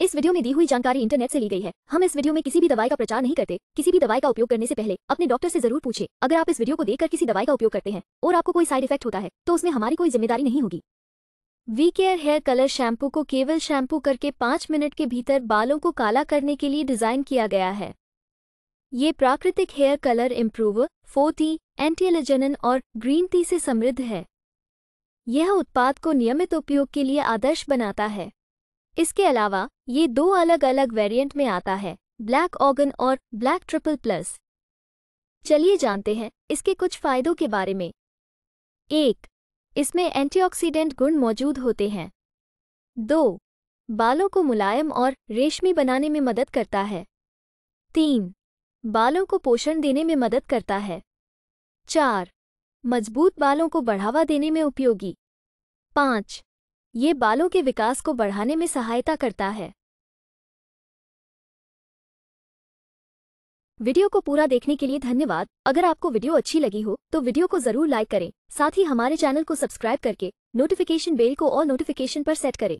इस वीडियो में दी हुई जानकारी इंटरनेट से ली गई है हम इस वीडियो में किसी भी दवाई का प्रचार नहीं करते किसी भी दवाई का उपयोग करने से पहले अपने डॉक्टर से जरूर पूछे अगर आप इस वीडियो को देखकर किसी दवाई का उपयोग करते हैं और आपको कोई साइड इफेक्ट होता है तो उसमें हमारी कोई जिम्मेदारी नहीं होगी we care hair colour shampoo को केवल शैम्पू करके पांच मिनट के भीतर बालों को काला करने के लिए डिजाइन किया गया है ये प्राकृतिक हेयर कलर इम्प्रूव फोटी एंटीएलजेनन और ग्रीन टी से समृद्ध है यह उत्पाद को नियमित उपयोग के लिए आदर्श बनाता है इसके अलावा ये दो अलग अलग वेरिएंट में आता है ब्लैक ऑगन और ब्लैक ट्रिपल प्लस चलिए जानते हैं इसके कुछ फायदों के बारे में एक इसमें एंटीऑक्सीडेंट गुण मौजूद होते हैं दो बालों को मुलायम और रेशमी बनाने में मदद करता है तीन बालों को पोषण देने में मदद करता है चार मजबूत बालों को बढ़ावा देने में उपयोगी पाँच ये बालों के विकास को बढ़ाने में सहायता करता है वीडियो को पूरा देखने के लिए धन्यवाद अगर आपको वीडियो अच्छी लगी हो तो वीडियो को जरूर लाइक करें साथ ही हमारे चैनल को सब्सक्राइब करके नोटिफिकेशन बेल को और नोटिफिकेशन पर सेट करें